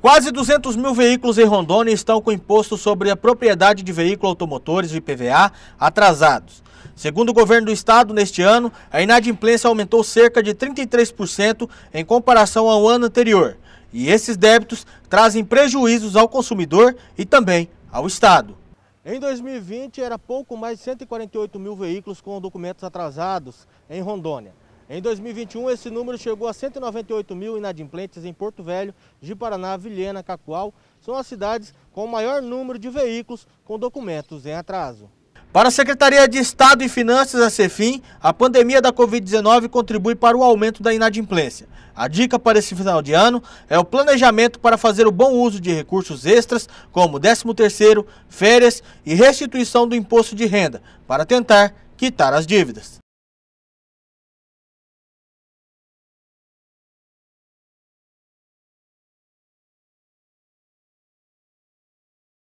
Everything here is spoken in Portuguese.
Quase 200 mil veículos em Rondônia estão com imposto sobre a propriedade de veículo automotores, IPVA, atrasados. Segundo o governo do estado, neste ano, a inadimplência aumentou cerca de 33% em comparação ao ano anterior. E esses débitos trazem prejuízos ao consumidor e também ao estado. Em 2020, era pouco mais de 148 mil veículos com documentos atrasados em Rondônia. Em 2021, esse número chegou a 198 mil inadimplentes em Porto Velho, de Paraná, Vilhena, Cacoal. São as cidades com o maior número de veículos com documentos em atraso. Para a Secretaria de Estado e Finanças, a CEFIM, a pandemia da Covid-19 contribui para o aumento da inadimplência. A dica para esse final de ano é o planejamento para fazer o bom uso de recursos extras, como 13º, férias e restituição do imposto de renda, para tentar quitar as dívidas.